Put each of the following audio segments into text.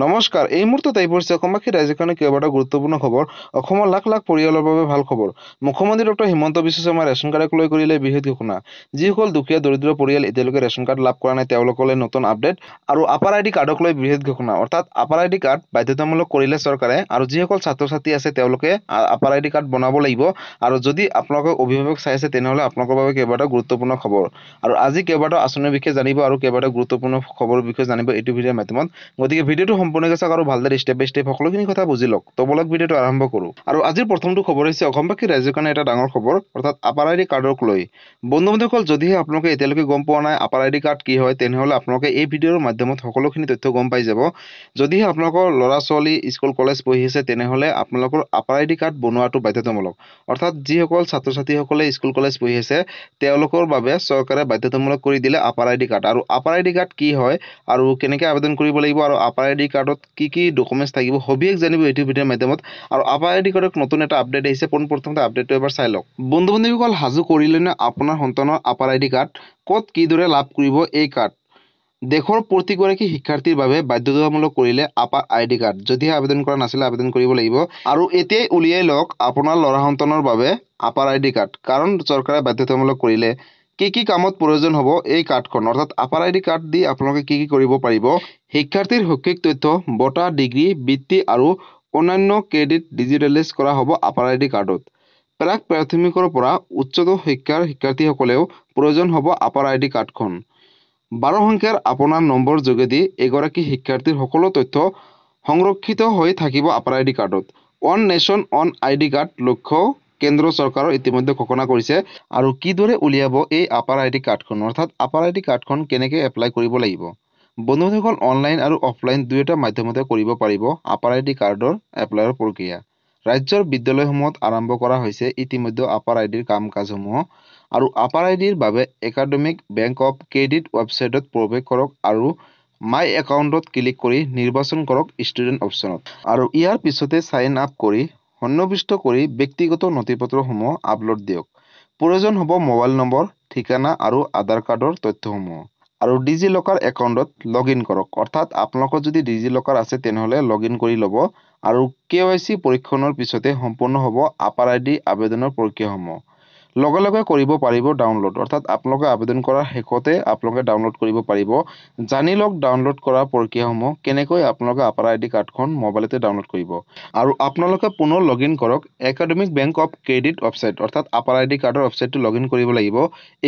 নমস্কাৰ এই মুহূৰ্তত আহি পৰিছে অসমবাসী ৰাজ্যখনে কিয় এটা গুৰুত্বপূৰ্ণ খবৰ অসমৰ লাখ লাখ পৰিয়ালৰ বাবে ভাল খবৰ মুখ্যমন্ত্ৰী ডক্টৰ হিমন্ত বিশ্ব শৰ্মাই ৰেচন কাৰ্ডক লৈ কৰিলে বৃহৎ ঘোষণা যিসকল দুখীয়া দৰিদ্ৰ পৰিয়াল এতিয়ালৈকে ৰেচন কাৰ্ড লাভ কৰা নাই তেওঁলোকলৈ নতুন আপডেট আৰু আপাৰ আই ডি কাৰ্ডক লৈ বৃহৎ ঘোষণা অৰ্থাৎ আপাৰ আই ডি কাৰ্ড বাধ্যতামূলক কৰিলে চৰকাৰে আৰু যিসকল ছাত্ৰ ছাত্ৰী আছে তেওঁলোকে আপাৰ আই ডি কাৰ্ড বনাব লাগিব আৰু যদি আপোনালোকক অভিভাৱক চাই আছে তেনেহ'লে আপোনালোকৰ বাবে কেইবাটাও গুৰুত্বপূৰ্ণ খবৰ আৰু আজি কেইবাটাও আঁচনিৰ বিষয়ে জানিব আৰু কেইবাটাও গুৰুত্বপূৰ্ণ খবৰৰ বিষয়ে জানিব এইটো ভিডিঅ'ৰ মাধ্যমত গতিকে ভিডিঅ'টো সম্পূৰ্ণকৈ চাওক আৰু ভালদৰে ষ্টেপ বাই ষ্টেপ সকলোখিনি কথা বুজি লওক তো বলক ভিডিঅ'টো আৰম্ভ কৰোঁ আৰু আজিৰ প্ৰথমটো খবৰ হৈছে অসমবাসী ৰাইজৰ কাৰণে এটা ডাঙৰ খবৰ অৰ্থাৎ আপাৰ আই ডি কাৰ্ডক লৈ বন্ধু বান্ধৱসকল যদিহে আপোনালোকে এতিয়ালৈকে গম পোৱা নাই আপাৰ আই ডি কাৰ্ড কি হয় তেনেহ'লে আপোনালোকে এই ভিডিঅ'ৰ মাধ্যমত সকলোখিনি তথ্য গম পাই যাব যদিহে আপোনালোকৰ ল'ৰা ছোৱালী স্কুল কলেজ পঢ়ি আছে তেনেহ'লে আপোনালোকৰ আপাৰ আই ডি কাৰ্ড বনোৱাটো বাধ্যতামূলক অৰ্থাৎ যিসকল ছাত্ৰ ছাত্ৰীসকলে স্কুল কলেজ পঢ়ি আছে তেওঁলোকৰ বাবে চৰকাৰে বাধ্যতামূলক কৰি দিলে আপাৰ আই ডি কাৰ্ড আৰু আপাৰ আই ডি কাৰ্ড কি হয় আৰু কেনেকৈ আবেদন কৰিব লাগিব আৰু আপাৰ আই ডি কাৰ্ডত কি কি ডকুমেণ্টছ থাকিব সবিশেষ জানিব ইউটিউব ভিডিঅ'ৰ মাধ্যমত আৰু আপা আই ডি কাৰ্ডক নতুন এটা আপডেট আহিছে পোন প্ৰথমতে আপডেটটো এবাৰ চাই লওক বন্ধু বান্ধৱীসকল সাজু কৰিলেনে আপোনাৰ সন্তানৰ আপাৰ আই ডি কাৰ্ড ক'ত কিদৰে লাভ কৰিব এই কাৰ্ড দেশৰ প্ৰতিগৰাকী শিক্ষাৰ্থীৰ বাবে বাধ্যতামূলক কৰিলে আপাৰ আই ডি কাৰ্ড যদিহে আবেদন কৰা নাছিলে আবেদন কৰিব লাগিব আৰু এতিয়াই উলিয়াই লওক আপোনাৰ ল'ৰা সন্তানৰ বাবে আপাৰ আই কাৰ্ড কাৰণ চৰকাৰে বাধ্যতামূলক কৰিলে কি কি কামত প্ৰয়োজন হ'ব এই কাৰ্ডখন অৰ্থাৎ আপাৰ আই ডি কাৰ্ড দি আপোনালোকে কি কি কৰিব পাৰিব শিক্ষাৰ্থীৰ শৈক্ষিক তথ্য বঁটা ডিগ্ৰী বৃত্তি আৰু অন্যান্য ক্ৰেডিট ডিজিটেলাইজ কৰা হ'ব আপাৰ আই ডি কাৰ্ডত প্ৰাক প্ৰাথমিকৰ পৰা উচ্চতৰ শিক্ষাৰ শিক্ষাৰ্থীসকলেও প্ৰয়োজন হ'ব আপাৰ আই ডি কাৰ্ডখন বাৰ সংখ্যাৰ আপোনাৰ নম্বৰ যোগেদি এগৰাকী শিক্ষাৰ্থীৰ সকলো তথ্য সংৰক্ষিত হৈ থাকিব আপাৰ আই ডি কাৰ্ডত one nation one I D card লক্ষ্য কেন্দ্ৰ চৰকাৰৰ ইতিমধ্যে ঘোষণা কৰিছে আৰু কিদৰে উলিয়াব এই আপাৰ আইডি ডি কাৰ্ডখন অৰ্থাৎ আপাৰ আই ডি কাৰ্ডখন কেনেকৈ এপ্লাই কৰিব লাগিব বন্ধুসকল অনলাইন আৰু অফলাইন দুয়োটা মাধ্যমতে কৰিব পাৰিব আপাৰ আই ডি কাৰ্ডৰ এপ্লাইৰ প্ৰক্ৰিয়া ৰাজ্যৰ বিদ্যালয়সমূহত আৰম্ভ কৰা হৈছে ইতিমধ্যে আপাৰ আই ডিৰ কাম কাজসমূহ আৰু আপাৰ আই ডিৰ বাবে একাডেমিক বেংক অৱ ক্ৰেডিট ৱেবছাইটত প্ৰৱেশ কৰক আৰু মাই একাউণ্টত ক্লিক কৰি নিৰ্বাচন কৰক ষ্টুডেণ্ট অপশ্যনত আৰু ইয়াৰ পিছতে চাইন আপ কৰি সন্নিৱিষ্ট কৰি ব্যক্তিগত নথিপত্ৰসমূহ আপলোড দিয়ক প্ৰয়োজন হ'ব মোবাইল নম্বৰ ঠিকনা আৰু আধাৰ কাৰ্ডৰ তথ্যসমূহ আৰু ডিজি লকাৰ একাউণ্টত লগ ইন কৰক অৰ্থাৎ আপোনালোকৰ যদি ডিজি লকাৰ আছে তেনেহ'লে লগ ইন কৰি ল'ব আৰু কে ৱাই চি পৰীক্ষণৰ পিছতে সম্পূৰ্ণ হ'ব আপাৰ আই ডি আবেদনৰ প্ৰক্ৰিয়াসমূহ লগে লগে কৰিব পাৰিব ডাউনলোড অৰ্থাৎ আপোনালোকে আবেদন কৰাৰ শেষতে আপোনালোকে ডাউনলোড কৰিব পাৰিব জানি লওক ডাউনলোড কৰাৰ প্ৰক্ৰিয়াসমূহ কেনেকৈ আপোনালোকে আপাৰ আইডি কাৰ্ডখন মোবাইলতে ডাউনলোড কৰিব আৰু আপোনালোকে পুনৰ লগ ইন কৰক academic bank of credit website অৰ্থাৎ আপাৰ আই ডি কাৰ্ডৰ ৱেবছাইটটো লগ ইন কৰিব লাগিব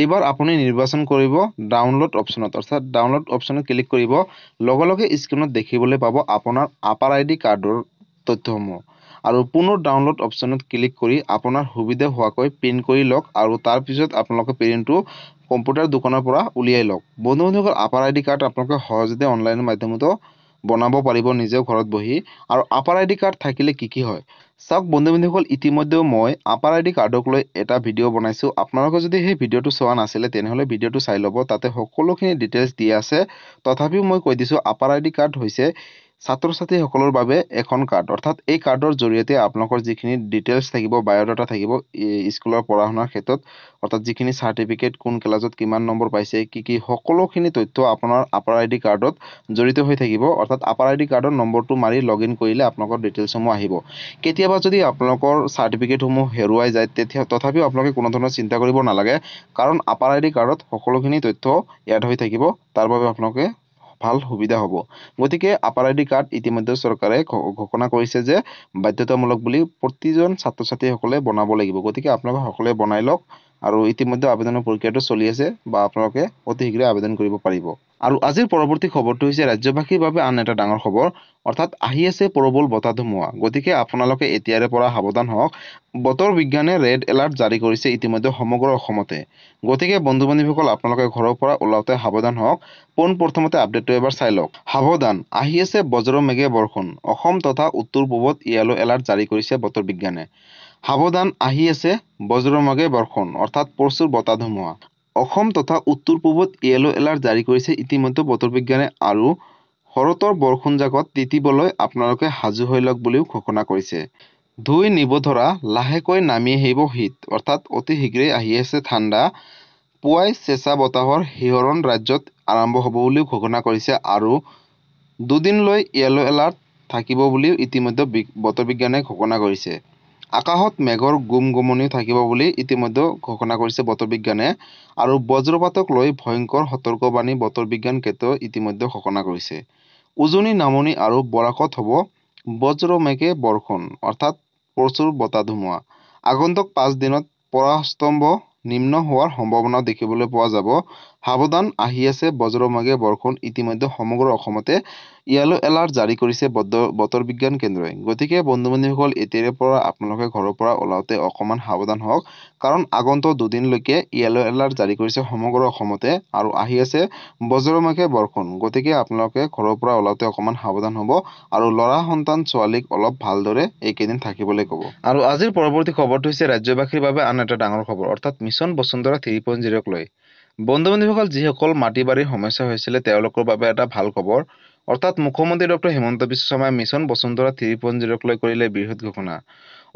এইবাৰ আপুনি নিৰ্বাচন কৰিব ডাউনলোড অপশ্যনত অৰ্থাৎ ডাউনলোড অপশ্যনত ক্লিক কৰিব লগে লগে স্ক্ৰীণত দেখিবলৈ পাব আপোনাৰ আপাৰ আই ডি কাৰ্ডৰ তথ্যসমূহ আৰু পুনৰ ডাউনলোড অপশ্যনত ক্লিক কৰি আপোনাৰ সুবিধা হোৱাকৈ প্ৰিণ্ট কৰি লওক আৰু তাৰপিছত আপোনালোকে প্ৰিণ্টটো কম্পিউটাৰ দোকানৰ পৰা উলিয়াই লওক বন্ধু বন্ধুসকল আপাৰ আই ডি কাৰ্ড আপোনালোকে সহজতে অনলাইনৰ মাধ্যমতো বনাব পাৰিব নিজেও ঘৰত বহি আৰু আপাৰ আই ডি কাৰ্ড থাকিলে কি কি হয় চাওক বন্ধু বান্ধৱীসকল ইতিমধ্যেও মই আপাৰ আই ডি কাৰ্ডক লৈ এটা ভিডিঅ' বনাইছোঁ আপোনালোকে যদি সেই ভিডিঅ'টো চোৱা নাছিলে তেনেহ'লে ভিডিঅ'টো চাই ল'ব তাতে সকলোখিনি ডিটেইলছ দিয়া আছে তথাপিও মই কৈ দিছোঁ আপাৰ আই ডি কাৰ্ড হৈছে ছাত্ৰ-ছাত্ৰীসকলৰ বাবে এখন কাৰ্ড অৰ্থাৎ এই কাৰ্ডৰ জৰিয়তে আপোনালোকৰ যিখিনি ডিটেইলছ থাকিব বায়'ডাটা থাকিব স্কুলৰ পঢ়া শুনাৰ ক্ষেত্ৰত অৰ্থাৎ যিখিনি চাৰ্টিফিকেট কোন ক্লাছত কিমান নম্বৰ পাইছে কি কি সকলোখিনি তথ্য আপোনাৰ আপাৰ আই ডি কাৰ্ডত জড়িত হৈ থাকিব অৰ্থাৎ আপাৰ আই ডি কাৰ্ডৰ নম্বৰটো মাৰি লগ ইন কৰিলে আপোনালোকৰ ডিটেইলছসমূহ আহিব কেতিয়াবা যদি আপোনালোকৰ চাৰ্টিফিকেটসমূহ হেৰুৱাই যায় তেতিয়া তথাপিও আপোনালোকে কোনো ধৰণৰ চিন্তা কৰিব নালাগে কাৰণ আপাৰ আই ডি কাৰ্ডত সকলোখিনি তথ্য এড হৈ থাকিব তাৰ বাবে আপোনালোকে ভাল সুবিধা হ'ব গতিকে আপাৰ আই ডি কাৰ্ড ইতিমধ্যে চৰকাৰে ঘোষণা কৰিছে যে বাধ্যতামূলক বুলি প্ৰতিজন ছাত্ৰ ছাত্ৰীসকলে বনাব লাগিব গতিকে আপোনালোকে সকলোৱে বনাই লওক আৰু ইতিমধ্যে আবেদনৰ প্ৰক্ৰিয়াটো চলি আছে বা আপোনালোকে অতি শীঘ্ৰে আবেদন কৰিব পাৰিব আৰু আজিৰ পৰৱৰ্তী খবৰটো হৈছে ৰাজ্যবাসীৰ বাবে আন এটা ডাঙৰ খবৰ অৰ্থাৎ আহি আছে প্ৰবল বতাহ ধুমুহা গতিকে আপোনালোকে এতিয়াৰে পৰা সাৱধান হওক বতৰ বিজ্ঞানে ৰেড এলাৰ্ট জাৰি কৰিছে ইতিমধ্যে সমগ্ৰ অসমতে গতিকে বন্ধু বান্ধৱীসকল আপোনালোকে ঘৰৰ পৰা ওলাওঁতে সাৱধান হওক পোন প্ৰথমতে আপডেটটো এবাৰ চাই লওক সাৱধান আহি আছে বজ্ৰ মেঘে বৰষুণ অসম তথা উত্তৰ পূবত য়েল' এলাৰ্ট জাৰি কৰিছে বতৰ বিজ্ঞানে সাৱধান আহি আছে বজ্ৰমগে বৰ্ষণ অৰ্থাৎ প্ৰচুৰ বতাহ ধুমুহা অসম তথা উত্তৰ পূবত য়েল' এলাৰ্ট জাৰি কৰিছে ইতিমধ্যে বতৰ বিজ্ঞানে আৰু শৰতৰ বৰষুণজাকত তিতিবলৈ আপোনালোকে সাজু হৈ লওক বুলিও ঘোষণা কৰিছে ধুই নিবধৰা লাহেকৈ নামি আহিব শীত অৰ্থাৎ অতি শীঘ্ৰেই আহি আছে ঠাণ্ডা পুৱাই চেঁচা বতাহৰ শিহৰণ ৰাজ্যত আৰম্ভ হ'ব বুলিও ঘোষণা কৰিছে আৰু দুদিনলৈ য়েল' এলাৰ্ট থাকিব বুলিও ইতিমধ্যে বতৰ বিজ্ঞানে ঘোষণা কৰিছে আকাশত মেঘৰ গুম গুমনি থাকিব বুলি ইতিমধ্যে ঘোষণা কৰিছে বতৰ বিজ্ঞানে আৰু বজ্ৰপাতক লৈ ভয়ংকৰ সতৰ্কবাণী বতৰ বিজ্ঞান কেতিয়াও ইতিমধ্যে ঘোষণা কৰিছে উজনি নামনি আৰু বৰাকত হ'ব বজ্ৰমেঘে বৰষুণ অৰ্থাৎ প্ৰচুৰ বতাহ ধুমুহা আগন্তুক পাঁচ দিনত পৰাস্তম্ভ নিম্ন হোৱাৰ সম্ভাৱনা দেখিবলৈ পোৱা যাব সাৱধান আহি আছে বজ্ৰমেঘে বৰষুণ ইতিমধ্যে সমগ্ৰ অসমতে য়েল' এলাৰ্ট জাৰি কৰিছে বতৰ বতৰ বিজ্ঞান কেন্দ্ৰই গতিকে বন্ধু বান্ধৱীসকল এতিয়াৰে পৰা আপোনালোকে ঘৰৰ পৰা ওলাওঁতে অকণমান সাৱধান হওক কাৰণ আগন্তুক দুদিনলৈকে য়েল্লো এলাৰ্ট জাৰি কৰিছে সমগ্ৰ অসমতে আৰু আহি আছে বজ্ৰমাখে বৰষুণ গতিকে আপোনালোকে ঘৰৰ পৰা ওলাওঁতে অকণমান সাৱধান হ'ব আৰু ল'ৰা সন্তান ছোৱালীক অলপ ভালদৰে এইকেইদিন থাকিবলৈ ক'ব আৰু আজিৰ পৰৱৰ্তী খবৰটো হৈছে ৰাজ্যবাসীৰ বাবে আন এটা ডাঙৰ খবৰ অৰ্থাৎ মিছন বসুন্ধৰা থ্ৰী পইণ্ট জিৰ'ক লৈ বন্ধু বান্ধৱীসকল যিসকল মাটি বাৰীৰ সমস্যা হৈছিলে তেওঁলোকৰ বাবে এটা ভাল খবৰ অৰ্থাৎ মুখ্যমন্ত্ৰী ডক্টৰ হিমন্ত বিশ্ব শৰ্মাই মিছন বসুন্ধৰা থ্ৰী পইণ্ট জিৰ'ক লৈ কৰিলে বৃহৎ ঘোষণা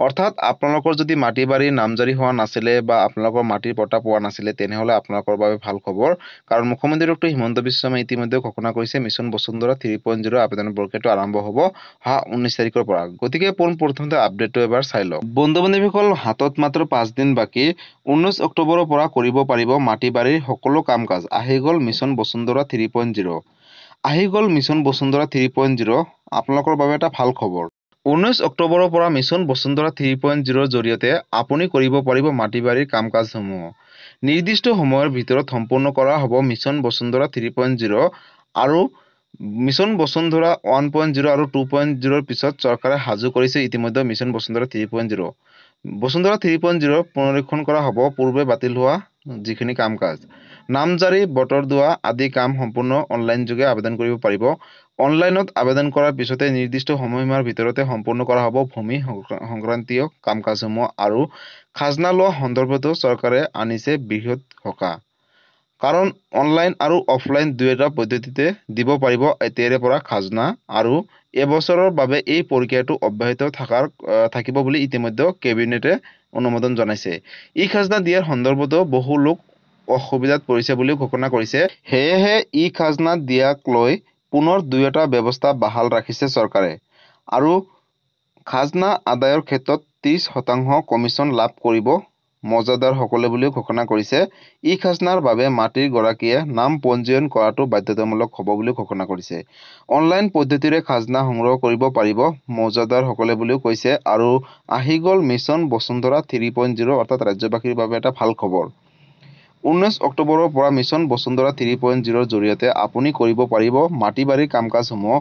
অৰ্থাৎ আপোনালোকৰ যদি মাটি বাৰী নামজাৰি হোৱা নাছিলে বা আপোনালোকৰ মাটিৰ পট্টা পোৱা নাছিলে তেনেহ'লে আপোনালোকৰ বাবে ভাল খবৰ কাৰণ মুখ্যমন্ত্ৰী ডক্টৰ হিমন্ত বিশ্ব শৰ্মাই ইতিমধ্যে ঘোষণা কৰিছে mission Basundhara three point zero' আবেদন প্ৰক্ৰিয়াটো আৰম্ভ হ'ব অহা ঊনৈছ তাৰিখৰ পৰা গতিকে পোন প্ৰথমতে আপডেটটো এবাৰ চাই লওক বন্ধু বান্ধৱীসকল হাতত মাত্ৰ পাঁচদিন বাকী ঊনৈছ অক্টোবৰৰ পৰা কৰিব পাৰিব মাটি বাৰীৰ সকলো কাম কাজ আহি গ'ল mission Basundhara three point zero' আহি গ'ল mission Basundhara three point zero' আপোনালোকৰ বাবে এটা ভাল খবৰ ঊনৈছ অক্টোবৰৰ পৰা মিছন বসুন্ধৰা থ্ৰী পইণ্ট জিৰ'ৰ জৰিয়তে আপুনি কৰিব পাৰিব মাটি বাৰীৰ কাম কাজসমূহ নিৰ্দিষ্ট সময়ৰ ভিতৰত সম্পূৰ্ণ কৰা হ'ব mission Basundhara three point zero' আৰু mission Basundhara one point zero' আৰু টু পইণ্ট জিৰ'ৰ পিছত চৰকাৰে সাজু কৰিছে ইতিমধ্যে mission Basundhara three point zero' Basundhara three point zero' পুনৰীক্ষণ কৰা হ'ব পূৰ্বে বাতিল হোৱা যিখিনি কাম কাজ নামজাৰি বতৰদোৱা আদি কাম সম্পূৰ্ণ অনলাইন যোগে আবেদন কৰিব পাৰিব অনলাইনত আবেদন কৰাৰ পিছতে নিৰ্দিষ্ট সময়সীমাৰ ভিতৰতে সম্পূৰ্ণ কৰা হ'ব ভূমি সংক্ৰান্তীয় কাম কাজসমূহ আৰু খাজনা লোৱা সন্দৰ্ভতো চৰকাৰে আনিছে বৃহৎ সকাহ কাৰণ অনলাইন আৰু অফলাইন দুয়োটা পদ্ধতিতে দিব পাৰিব এতিয়াৰে পৰা খাজনা আৰু এবছৰৰ বাবে এই প্ৰক্ৰিয়াটো অব্যাহত থকাৰ থাকিব বুলি ইতিমধ্যে কেবিনেটে অনুমোদন জনাইছে ই খাজনা দিয়াৰ সন্দৰ্ভতো বহু লোক অসুবিধাত পৰিছে বুলিও ঘোষণা কৰিছে সেয়েহে ই খাজনা দিয়াক লৈ পুনৰ দুই এটা ব্যৱস্থা বাহাল ৰাখিছে চৰকাৰে আৰু খাজনা আদায়ৰ ক্ষেত্ৰত ত্ৰিশ শতাংশ কমিছন লাভ কৰিব মজাদাৰ সকলে বুলিও ঘোষণা কৰিছে ই খাজনাৰ বাবে মাটিৰ গৰাকীয়ে নাম পঞ্জীয়ন কৰাটো বাধ্যতামূলক হ'ব বুলিও ঘোষণা কৰিছে অনলাইন পদ্ধতিৰে খাজনা সংগ্ৰহ কৰিব পাৰিব সকলে বুলিও কৈছে আৰু আহি গ'ল mission Basundhara three point zero' অৰ্থাৎ ৰাজ্যবাসীৰ বাবে এটা ভাল খবৰ ঊনৈছ অক্টোবৰৰ পৰা মিছন বসুন্ধৰা থ্ৰী পইণ্ট জিৰ'ৰ জৰিয়তে আপুনি কৰিব পাৰিব মাটি বাৰীৰ কাম কাজসমূহ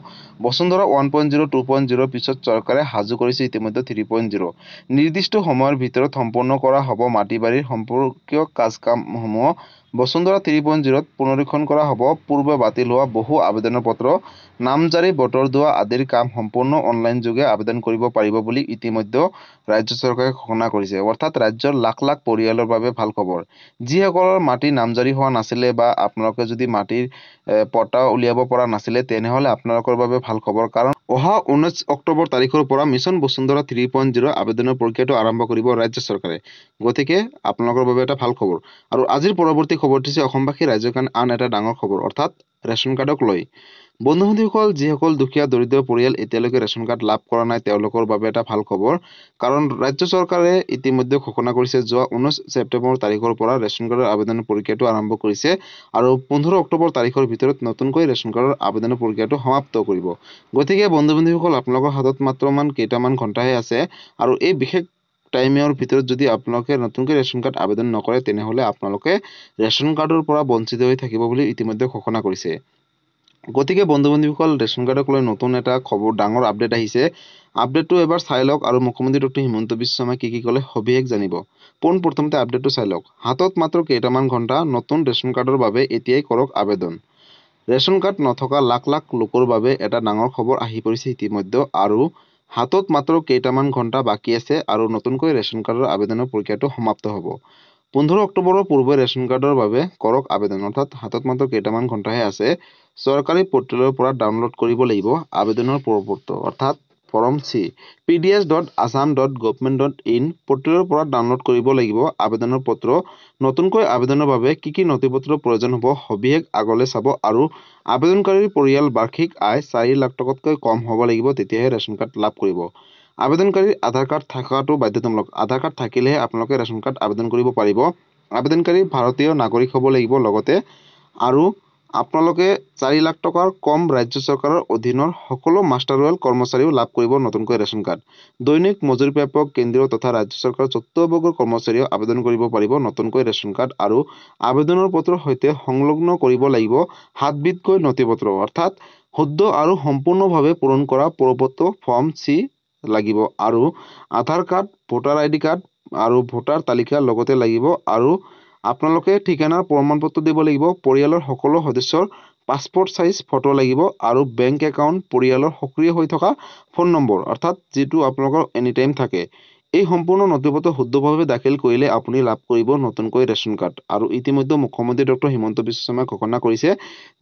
Basundhara one point zero' two point জিৰ'ৰ পিছত চৰকাৰে সাজু কৰিছে ইতিমধ্যে থ্ৰী পইণ্ট জিৰ' নিৰ্দিষ্ট সময়ৰ ভিতৰত সম্পূৰ্ণ কৰা হ'ব মাটি বাৰীৰ সম্পৰ্কীয় কাজ কামসমূহ বসুন্ধৰা থ্ৰী পইণ্ট জিৰ'ত পুনৰীক্ষণ কৰা হ'ব পূৰ্বে বাতিল হোৱা বহু আবেদনৰ পত্ৰ নাম জাৰি বতৰ দোৱা আদিৰ কাম সম্পূৰ্ণ অনলাইন যোগে আবেদন কৰিব পাৰিব বুলি ইতিমধ্যে ৰাজ্য চৰকাৰে ঘোষণা কৰিছে অৰ্থাৎ ৰাজ্যৰ লাখ লাখ পৰিয়ালৰ বাবে ভাল খবৰ যিসকলৰ মাটি নামজাৰি হোৱা নাছিলে বা আপোনালোকে যদি মাটিৰ পট্টা উলিয়াব পৰা নাছিলে তেনেহ'লে আপোনালোকৰ বাবে ভাল খবৰ কাৰণ অহা ঊনৈশ অক্টোবৰ তাৰিখৰ পৰা mission Basundhara three point zero' আবেদনৰ প্ৰক্ৰিয়াটো আৰম্ভ কৰিব ৰাজ্য চৰকাৰে গতিকে আপোনালোকৰ বাবে এটা ভাল খবৰ আৰু আজিৰ পৰৱৰ্তী খবৰটো হৈছে অসমবাসী ৰাইজৰ কাৰণে আন এটা ডাঙৰ খবৰ অৰ্থাৎ ৰেচন কাৰ্ডক লৈ বন্ধুসকল যিসকল দুখীয়া দৰিদ্ৰ পৰিয়াল এতিয়ালৈকে ৰেচন কাৰ্ড লাভ কৰা নাই তেওঁলোকৰ বাবে এটা ভাল খবৰ কাৰণ ৰাজ্য চৰকাৰে ইতিমধ্যে ঘোষণা কৰিছে যোৱা ঊনৈছ ছেপ্টেম্বৰ তাৰিখৰ পৰা ৰেচন কাৰ্ডৰ আবেদন প্ৰক্ৰিয়াটো আৰম্ভ কৰিছে আৰু পোন্ধৰ অক্টোবৰ তাৰিখৰ ভিতৰত নতুনকৈ ৰেচন কাৰ্ডৰ আবেদন প্ৰক্ৰিয়াটো সমাপ্ত কৰিব গতিকে বন্ধু বান্ধৱীসকল আপোনালোকৰ হাতত মাত্ৰমান কেইটামান ঘণ্টাহে আছে আৰু এই বিশেষ টাইমৰ ভিতৰত যদি আপোনালোকে নতুনকৈ ৰেচন কাৰ্ড আবেদন নকৰে তেনেহ'লে আপোনালোকে ৰেচন কাৰ্ডৰ পৰা বঞ্চিত হৈ থাকিব বুলি ইতিমধ্যে ঘোষণা কৰিছে গতিকে বন্ধু বান্ধৱীসকল ৰেচন কাৰ্ডক লৈ নতুন এটা খবৰ ডাঙৰ আপডেট আহিছে আপডেটটো এবাৰ চাই লওক আৰু মুখ্যমন্ত্ৰী ডক্টৰ হিমন্ত বিশ্ব শৰ্মাই কি কি ক'লে সবিশেষ জানিব পোন প্ৰথমতে আপডেটটো চাই লওক হাতত মাত্ৰ কেইটামান ঘণ্টা নতুন ৰেচন কাৰ্ডৰ বাবে এতিয়াই কৰক আবেদন ৰেচন কাৰ্ড নথকা লাখ লাখ লোকৰ বাবে এটা ডাঙৰ খবৰ আহি পৰিছে ইতিমধ্যে আৰু হাতত মাত্ৰ কেইটামান ঘণ্টা বাকী আছে আৰু নতুনকৈ ৰেচন কাৰ্ডৰ আবেদনৰ প্ৰক্ৰিয়াটো সমাপ্ত হ'ব পোন্ধৰ অক্টোবৰৰ পূৰ্বে ৰেচন কাৰ্ডৰ বাবে কৰক আবেদন অৰ্থাৎ হাতত মাত্ৰ কেইটামান ঘণ্টাহে আছে চৰকাৰী পৰ্টেলৰ পৰা ডাউনলোড কৰিব লাগিব আবেদনৰ পৰৱৰ্ত অৰ্থাৎ form C P D S dot Assam dot government dot in পৰ্টেলৰ পৰা ডাউনলোড কৰিব লাগিব আবেদনৰ পত্ৰ নতুনকৈ আবেদনৰ বাবে কি কি নথি পত্ৰ প্ৰয়োজন হ'ব সবিশেষ আগলৈ চাব আৰু আবেদনকাৰীৰ পৰিয়াল বাৰ্ষিক আয় চাৰি লাখ টকাতকৈ কম হ'ব লাগিব তেতিয়াহে ৰেচন কাৰ্ড লাভ কৰিব আবেদনকাৰীৰ আধাৰ কাৰ্ড থকাটো বাধ্যতামূলক আধাৰ কাৰ্ড থাকিলেহে আপোনালোকে ৰেচন কাৰ্ড আবেদন কৰিব পাৰিব আবেদনকাৰী ভাৰতীয় নাগৰিক হ'ব লাগিব লগতে আৰু আপোনালোকে চাৰি লাখ টকাৰ কম ৰাজ্য চৰকাৰৰ অধীনৰ সকলো মাষ্টাৰ ৰয়েল কৰ্মচাৰীও লাভ কৰিব নতুনকৈ ৰেচন কাৰ্ড দৈনিক মজুৰি প্ৰাপক কেন্দ্ৰীয় তথা ৰাজ্য চৰকাৰৰ চতুৰ্বৰ্গৰ কৰ্মচাৰীয়েও আবেদন কৰিব পাৰিব নতুনকৈ ৰেচন কাৰ্ড আৰু আবেদনৰ পত্ৰৰ সৈতে সংলগ্ন কৰিব লাগিব সাতবিধকৈ নথি পত্ৰ অৰ্থাৎ শুদ্ধ আৰু সম্পূৰ্ণভাৱে পূৰণ কৰা পৰৱৰ্ত ফৰ্ম চি লাগিব আৰু Aadhaar card voter I D card আৰু ভোটাৰ তালিকাৰ লগতে লাগিব আৰু আপোনালোকে ঠিকনাৰ প্ৰমাণ পত্ৰ দিব লাগিব পৰিয়ালৰ সকলো সদস্যৰ পাছপৰ্ট চাইজ ফটো লাগিব আৰু বেংক একাউণ্ট পৰিয়ালৰ সক্ৰিয় হৈ থকা ফোন নম্বৰ অৰ্থাৎ যিটো আপোনালোকৰ এনিটাইম থাকে এই সম্পূৰ্ণ নথিপত্ৰ শুদ্ধভাৱে দাখিল কৰিলে আপুনি লাভ কৰিব নতুনকৈ ৰেচন কাৰ্ড আৰু ইতিমধ্যে মুখ্যমন্ত্ৰী ডক্টৰ হিমন্ত বিশ্ব শৰ্মাই ঘোষণা কৰিছে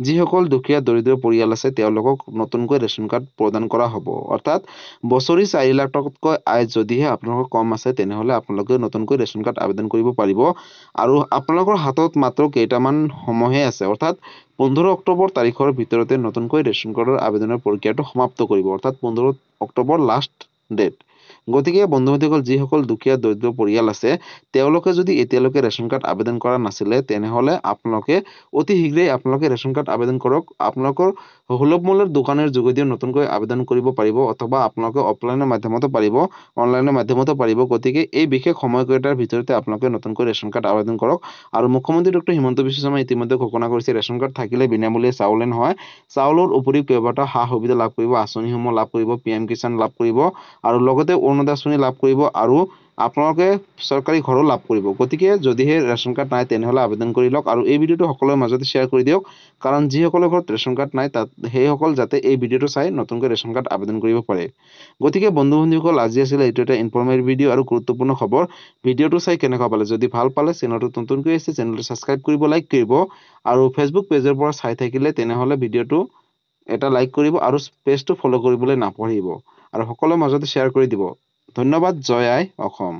যিসকল দুখীয়া দৰিদ্ৰ পৰিয়াল আছে তেওঁলোকক নতুনকৈ ৰেচন কাৰ্ড প্ৰদান কৰা হ'ব অৰ্থাৎ বছৰি চাৰি লাখ টকাতকৈ আয় যদিহে আপোনালোকৰ কম আছে তেনেহ'লে আপোনালোকে নতুনকৈ ৰেচন কাৰ্ড আবেদন কৰিব পাৰিব আৰু আপোনালোকৰ হাতত মাত্ৰ কেইটামান সময়হে আছে অৰ্থাৎ পোন্ধৰ অক্টোবৰ তাৰিখৰ ভিতৰতে নতুনকৈ ৰেচন কাৰ্ডৰ আবেদনৰ প্ৰক্ৰিয়াটো সমাপ্ত কৰিব অৰ্থাৎ পোন্ধৰ অক্টোবৰ লাষ্ট ডেট গতিকে বন্ধু বান্ধীসকল যিসকল দুখীয়া দৰিদ্ৰ পৰিয়াল আছে তেওঁলোকে যদি এতিয়ালৈকে ৰেচন কাৰ্ড আবেদন কৰা নাছিলে তেনেহ'লে আপোনালোকে অতি শীঘ্ৰেই আপোনালোকে ৰেচন কাৰ্ড আবেদন কৰক আপোনালোকৰ সুলভ মূল্যৰ দোকানৰ যোগেদিও নতুনকৈ আবেদন কৰিব পাৰিব অথবা আপোনালোকে অফলাইনৰ মাধ্যমতো পাৰিব অনলাইনৰ মাধ্যমতো পাৰিব গতিকে এই বিশেষ সময়কেইটাৰ ভিতৰতে আপোনালোকে নতুনকৈ ৰেচন কাৰ্ড আবেদন কৰক আৰু মুখ্যমন্ত্ৰী ডক্টৰ হিমন্ত বিশ্ব শৰ্মাই ইতিমধ্যে ঘোষণা কৰিছে ৰেচন কাৰ্ড থাকিলে বিনামূলীয়া চাউলেই নহয় চাউলৰ উপৰিও কেইবাটাও সা সুবিধা লাভ কৰিব আঁচনিসমূহ লাভ কৰিব পি এম কিষাণ লাভ কৰিব আৰু লগতে অৰুণোদয় আঁচনি লাভ কৰিব আৰু আপোনালোকে চৰকাৰী ঘৰো লাভ কৰিব গতিকে যদিহে ৰেচন কাৰ্ড নাই তেনেহ'লে আবেদন কৰি লওক আৰু এই ভিডিঅ'টো সকলোৰে মাজতে শ্বেয়াৰ কৰি দিয়ক কাৰণ যিসকলৰ ঘৰত ৰেচন কাৰ্ড নাই তাত সেইসকল যাতে এই ভিডিঅ'টো চাই নতুনকৈ ৰেচন কাৰ্ড আবেদন কৰিব পাৰে গতিকে বন্ধু বান্ধৱীসকল আজি আছিলে এইটো এটা ইনফৰ্মেটিভ ভিডিঅ' আৰু গুৰুত্বপূৰ্ণ খবৰ ভিডিঅ'টো চাই কেনেকুৱা পালে যদি ভাল পালে চেনেলটো নতুনকৈ আছে চেনেলটো ছাবস্ক্ৰাইব কৰিব লাইক কৰিব আৰু ফেচবুক পেজৰ পৰা চাই থাকিলে তেনেহ'লে ভিডিঅ'টো এটা লাইক কৰিব আৰু পেজটো ফ'ল' কৰিবলৈ নাপাহৰিব আৰু সকলোৰে মাজতে শ্বেয়াৰ কৰি দিব ধন্যবাদ জয় আই অসম